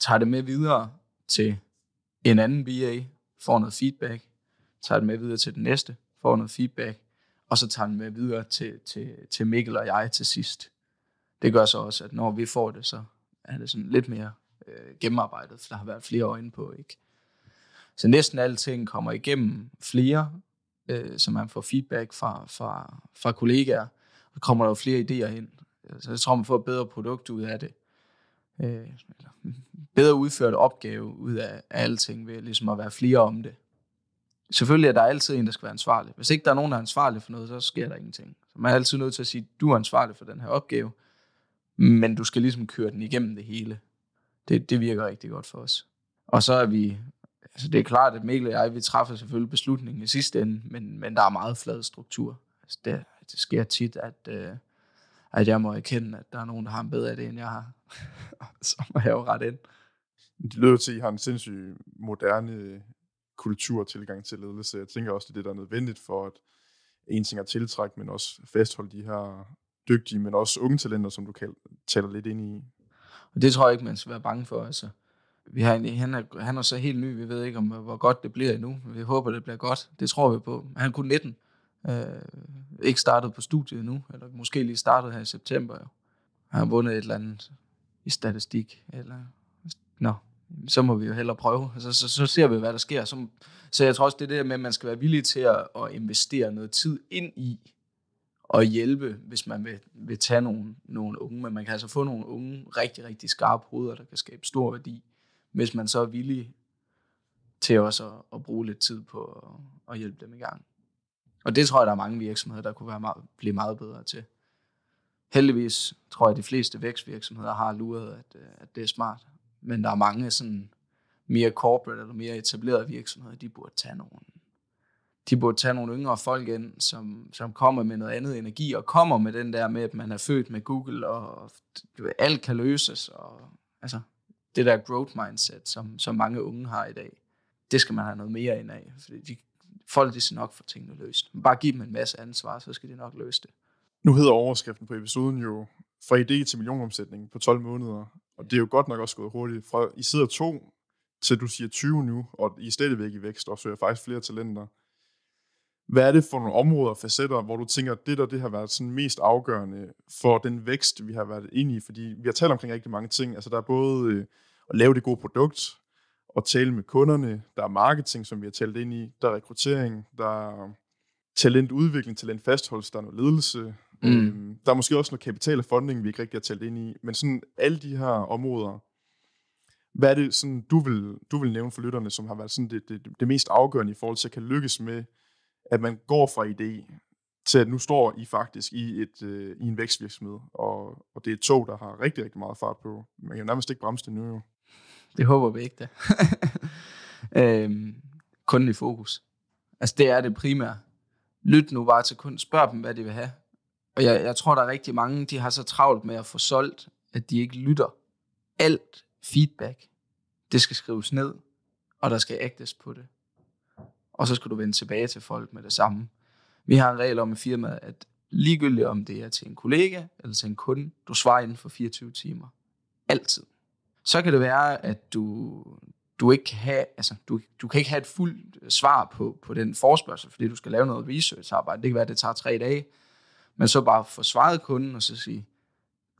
tager det med videre til en anden BA, får noget feedback, tager det med videre til den næste, får noget feedback, og så tager den med videre til, til, til Mikkel og jeg til sidst. Det gør så også, at når vi får det, så er det sådan lidt mere øh, gennemarbejdet, for der har været flere øjne på, ikke? Så næsten alting kommer igennem flere, øh, så man får feedback fra, fra, fra kollegaer. Og kommer der jo flere idéer ind. Så jeg tror, man får et bedre produkt ud af det. Øh, eller bedre udført opgave ud af, af alting ved ligesom at være flere om det. Selvfølgelig er der altid en, der skal være ansvarlig. Hvis ikke der er nogen, der er ansvarlig for noget, så sker der ingenting. Så man er altid nødt til at sige, du er ansvarlig for den her opgave, men du skal ligesom køre den igennem det hele. Det, det virker rigtig godt for os. Og så er vi Altså, det er klart, at Mikkel og jeg, vi træffer selvfølgelig beslutningen i sidste ende, men, men der er meget flad struktur. Altså, det, det sker tit, at, øh, at jeg må erkende, at der er nogen, der har en bedre idé, end jeg har. (laughs) så må jeg jo ret ind. Det lyder til, at I har en sindssyg moderne kultur tilgang til ledelse. Jeg tænker også, det er det, er nødvendigt for, at en ting er tiltrække, men også fastholde de her dygtige, men også unge talenter, som du taler lidt ind i. Og det tror jeg ikke, man skal være bange for. Altså vi har, egentlig, han, er, han er så helt ny, vi ved ikke, om hvor godt det bliver endnu. Vi håber, det bliver godt. Det tror vi på. Han kunne 19. Øh, ikke startet på studiet endnu, eller måske lige startet her i september. Jo. Han har vundet et eller andet i statistik. Eller, nå, så må vi jo hellere prøve. Altså, så, så ser vi, hvad der sker. Så, så jeg tror også, det er det der med, at man skal være villig til at, at investere noget tid ind i og hjælpe, hvis man vil, vil tage nogle, nogle unge. Men man kan altså få nogle unge, rigtig, rigtig skarpe hoveder, der kan skabe stor værdi hvis man så er villig til også at, at bruge lidt tid på at, at hjælpe dem i gang. Og det tror jeg, der er mange virksomheder, der kunne være meget, blive meget bedre til. Heldigvis tror jeg, at de fleste vækstvirksomheder har luret, at, øh, at det er smart. Men der er mange sådan mere corporate eller mere etablerede virksomheder, de burde tage nogle, de burde tage nogle yngre folk ind, som, som kommer med noget andet energi, og kommer med den der med, at man er født med Google, og alt kan løses. Og, altså, det der growth mindset, som, som mange unge har i dag, det skal man have noget mere ind af, fordi de, folk de skal nok få tingene løst. Men bare give dem en masse ansvar, så skal de nok løse det. Nu hedder overskriften på episoden jo fra idé til millionomsætning på 12 måneder, og det er jo godt nok også gået hurtigt. Fra, I sidder to til du siger 20 nu, og I er stadigvæk i vækst og søger faktisk flere talenter. Hvad er det for nogle områder og facetter, hvor du tænker, at det der det har været sådan mest afgørende for den vækst, vi har været inde i? Fordi vi har talt omkring rigtig mange ting. Altså der er både øh, at lave det gode produkt, og tale med kunderne. Der er marketing, som vi har talt ind i. Der er rekruttering. Der er talentudvikling, talentfastholdelse. Der er noget ledelse. Mm. Øhm, der er måske også noget kapital og funding, vi ikke rigtig har talt ind i. Men sådan alle de her områder, hvad er det, sådan, du, vil, du vil nævne for lytterne, som har været sådan det, det, det mest afgørende i forhold til at kan lykkes med, at man går fra idé til at nu står I faktisk i, et, øh, i en vækstvirksomhed, og, og det er et tog, der har rigtig, rigtig meget fart på. Man kan jo nærmest ikke bremse det nu jo. Det håber vi ikke da. (laughs) øhm, kunden i fokus. Altså det er det primære. Lyt nu bare til kunden. Spørg dem, hvad de vil have. Og jeg, jeg tror, der er rigtig mange, de har så travlt med at få solgt, at de ikke lytter. Alt feedback, det skal skrives ned, og der skal ægtes på det. Og så skal du vende tilbage til folk med det samme. Vi har en regel om i firmaet, at ligegyldigt om det er til en kollega eller til en kunde, du svarer inden for 24 timer. Altid så kan det være, at du, du ikke have, altså, du, du kan ikke have et fuldt øh, svar på, på den forspørgsel, fordi du skal lave noget researcharbejde. Det kan være, at det tager tre dage. Men så bare få svaret kunden og så sige,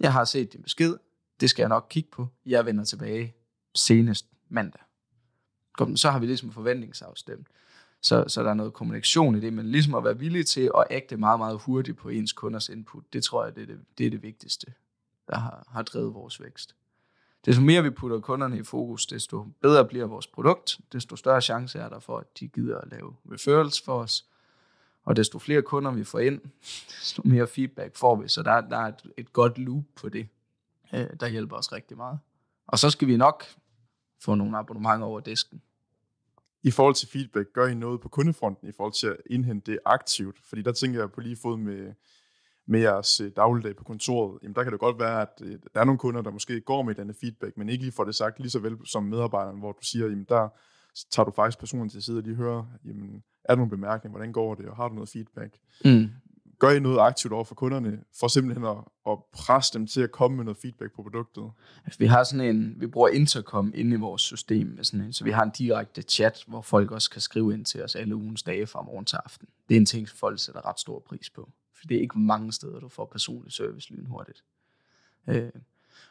jeg har set din besked, det skal jeg nok kigge på. Jeg vender tilbage senest mandag. Kom, så har vi ligesom forventningsafstemt. Så, så der er noget kommunikation i det, men ligesom at være villig til at agte meget, meget hurtigt på ens kunders input, det tror jeg, det er det, det, er det vigtigste, der har, har drevet vores vækst. Desto mere vi putter kunderne i fokus, desto bedre bliver vores produkt, desto større chance er der for, at de gider at lave referrals for os, og desto flere kunder vi får ind, desto mere feedback får vi, så der, der er et, et godt loop på det, øh, der hjælper os rigtig meget. Og så skal vi nok få nogle abonnementer over disken. I forhold til feedback, gør I noget på kundefronten i forhold til at indhente det aktivt? Fordi der tænker jeg på lige fod med, med jeres øh, dagligdag på kontoret, jamen der kan det godt være, at øh, der er nogle kunder, der måske går med et andet feedback, men ikke lige får det sagt lige så vel som medarbejderen, hvor du siger, jamen der tager du faktisk personen til side og lige hører, jamen er der nogle bemærkninger, hvordan går det, og har du noget feedback? Mm. Gør I noget aktivt over for kunderne, for simpelthen at, at presse dem til at komme med noget feedback på produktet? Altså, vi har sådan en, vi bruger intercom inde i vores system, med sådan en, så vi har en direkte chat, hvor folk også kan skrive ind til os alle ugens dage fra morgen til aften. Det er en ting, folk sætter ret stor pris på. For det er ikke mange steder, du får personlig service lynhurtigt. Øh,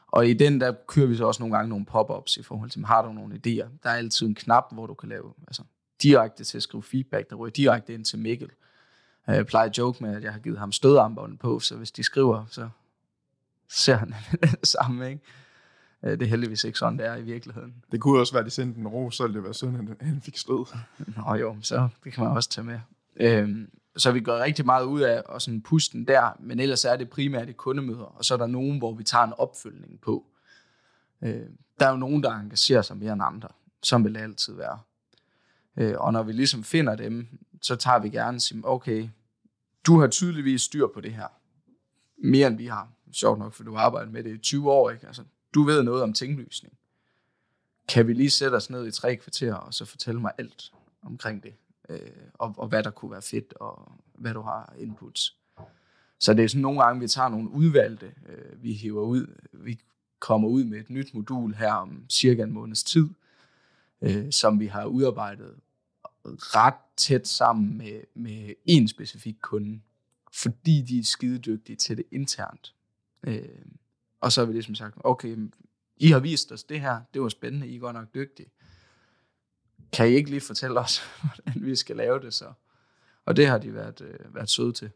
og i den, der kører vi så også nogle gange nogle pop-ups i forhold til, har du nogle idéer? Der er altid en knap, hvor du kan lave altså, direkte til at skrive feedback, der ryger direkte ind til Mikkel. Øh, jeg plejer at joke med, at jeg har givet ham stødarmbåndet på, så hvis de skriver, så ser han (laughs) det samme, ikke? Øh, det er heldigvis ikke sådan, det er i virkeligheden. Det kunne også være, at de sendte en ro, så ville det være sådan, at han fik stød. Nå jo, så det kan man også tage med. Øhm, så vi gør rigtig meget ud af og sådan pusten der, men ellers er det primært et kundemøder, og så er der nogen, hvor vi tager en opfølgning på. Øh, der er jo nogen, der engagerer sig mere end andre. Som vil det altid være. Øh, og når vi ligesom finder dem, så tager vi gerne og okay, du har tydeligvis styr på det her. Mere end vi har. Sjovt nok, for du har arbejdet med det i 20 år, ikke? Altså, du ved noget om tinglysning. Kan vi lige sætte os ned i tre kvarter, og så fortælle mig alt omkring det? øh, og, og hvad der kunne være fedt, og hvad du har inputs. Så det er sådan nogle gange, vi tager nogle udvalgte, øh, vi hiver ud, vi kommer ud med et nyt modul her om cirka en måneds tid, øh, som vi har udarbejdet ret tæt sammen med, med en specifik kunde, fordi de er skidedygtige til det internt. Øh, og så har vi ligesom sagt, okay, I har vist os det her, det var spændende, I er godt nok dygtige kan I ikke lige fortælle os, (laughs) hvordan vi skal lave det så? Og det har de været, øh, været søde til.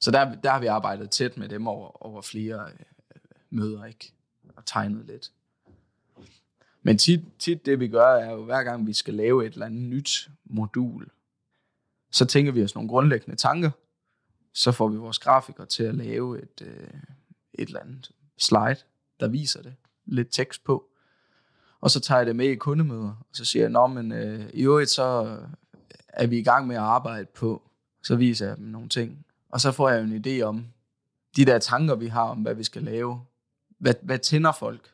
Så der, der har vi arbejdet tæt med dem over, over flere øh, møder, ikke? Og tegnet lidt. Men tit, tit det vi gør, er jo hver gang vi skal lave et eller andet nyt modul, så tænker vi os nogle grundlæggende tanker, så får vi vores grafikere til at lave et, øh, et eller andet slide, der viser det. Lidt tekst på. Og så tager jeg det med i kundemøder, og så siger jeg, men øh, i øvrigt så øh, er vi i gang med at arbejde på. Så viser jeg dem nogle ting. Og så får jeg en idé om de der tanker, vi har om, hvad vi skal lave. Hvad, hvad tænder folk?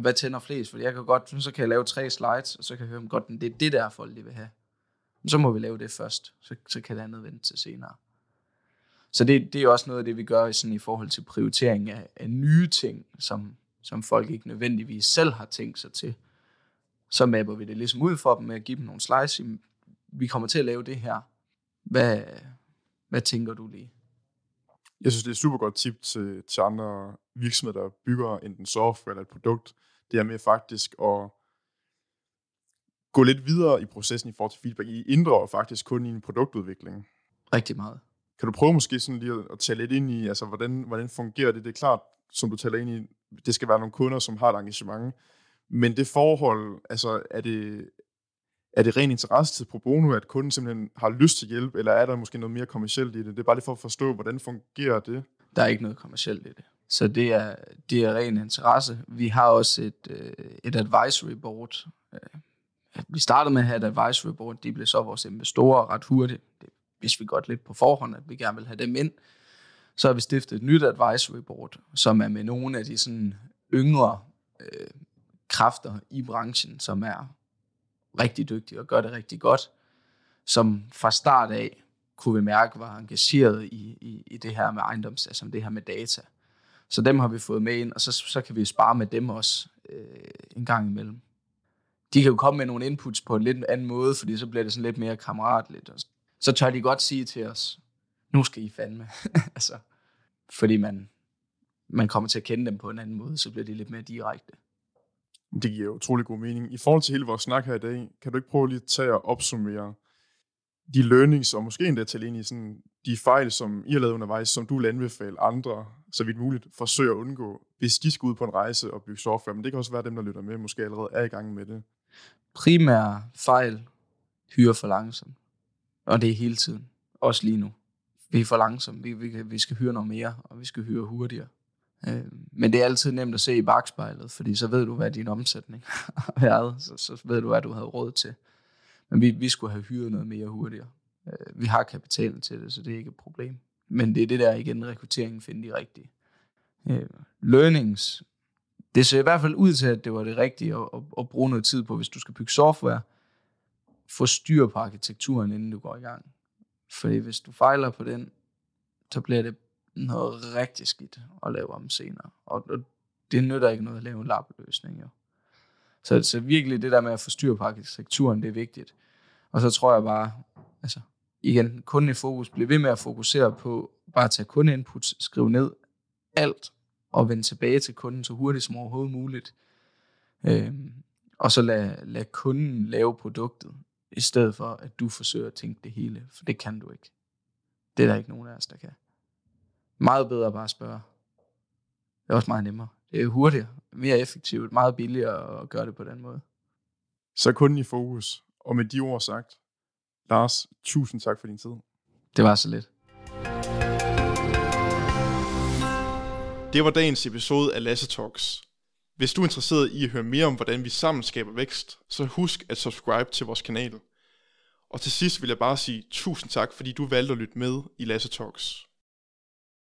Hvad tænder flest? Fordi jeg kan godt, så kan jeg lave tre slides, og så kan jeg høre dem godt, det er det der folk, de vil have. Men så må vi lave det først, så, så kan det andet vente til senere. Så det, det er også noget af det, vi gør sådan i forhold til prioritering af, af nye ting, som, som folk ikke nødvendigvis selv har tænkt sig til så mapper vi det ligesom ud for dem med at give dem nogle slides. Vi kommer til at lave det her. Hvad, hvad tænker du lige? Jeg synes, det er et super godt tip til, til andre virksomheder, der bygger enten software eller et produkt. Det er med faktisk at gå lidt videre i processen i forhold til feedback. I inddrager faktisk kun i en produktudvikling. Rigtig meget. Kan du prøve måske sådan lige at tage lidt ind i, altså hvordan, hvordan fungerer det? Det er klart, som du taler ind i, det skal være nogle kunder, som har et engagement, men det forhold, altså er det, er det ren interesse til pro bono, at kunden simpelthen har lyst til hjælp, eller er der måske noget mere kommercielt i det? Det er bare lige for at forstå, hvordan fungerer det? Der er ikke noget kommercielt i det. Så det er, det er ren interesse. Vi har også et, øh, et advisory board. Øh, vi startede med at have et advisory board. De blev så vores investorer ret hurtigt. Det vidste vi godt lidt på forhånd, at vi gerne vil have dem ind. Så har vi stiftet et nyt advisory board, som er med nogle af de sådan yngre øh, kræfter i branchen, som er rigtig dygtige og gør det rigtig godt, som fra start af kunne vi mærke var engageret i, i, i det her med ejendoms, altså det her med data. Så dem har vi fået med ind, og så, så kan vi spare med dem også øh, en gang imellem. De kan jo komme med nogle inputs på en lidt anden måde, fordi så bliver det sådan lidt mere kammeratligt. Og så tør de godt sige til os, nu skal I fandme. (laughs) altså, fordi man, man kommer til at kende dem på en anden måde, så bliver det lidt mere direkte. Det giver utrolig god mening. I forhold til hele vores snak her i dag, kan du ikke prøve lige at tage og opsummere de learnings, og måske endda tale ind i sådan de fejl, som I har lavet undervejs, som du vil anbefale andre, så vidt muligt, forsøger at undgå, hvis de skal ud på en rejse og bygge software. Men det kan også være, dem, der lytter med, måske allerede er i gang med det. Primær fejl hyrer for langsomt. Og det er hele tiden. Også lige nu. Vi er for langsomme. Vi, vi, vi skal hyre noget mere, og vi skal hyre hurtigere. Øh, men det er altid nemt at se i bagspejlet, fordi så ved du, hvad din omsætning (laughs) har været. Så, så ved du, hvad du havde råd til. Men vi, vi skulle have hyret noget mere hurtigere. Øh, vi har kapitalen til det, så det er ikke et problem. Men det er det der igen, rekrutteringen finde de rigtige. Øh, learnings, det ser i hvert fald ud til, at det var det rigtige at, at, at bruge noget tid på, hvis du skal bygge software. Få styr på arkitekturen, inden du går i gang. Fordi hvis du fejler på den, så bliver det noget rigtig skidt at lave om senere. Og, det nytter ikke noget at lave en lappeløsning, jo. Så, så virkelig det der med at få styr på arkitekturen, det er vigtigt. Og så tror jeg bare, altså igen, kun i fokus, bliver ved med at fokusere på bare at tage kundeinput, skrive ned alt og vende tilbage til kunden så hurtigt som overhovedet muligt. Øhm, og så lad, lad kunden lave produktet, i stedet for at du forsøger at tænke det hele, for det kan du ikke. Det er der ikke nogen af os, der kan. Meget bedre at bare spørge. Det er også meget nemmere. Det er hurtigere, mere effektivt, meget billigere at gøre det på den måde. Så kun i fokus. Og med de ord sagt, Lars, tusind tak for din tid. Det var så lidt. Det var dagens episode af Lasse Talks. Hvis du er interesseret i at høre mere om, hvordan vi sammen skaber vækst, så husk at subscribe til vores kanal. Og til sidst vil jeg bare sige tusind tak, fordi du valgte at lytte med i Lasse Talks.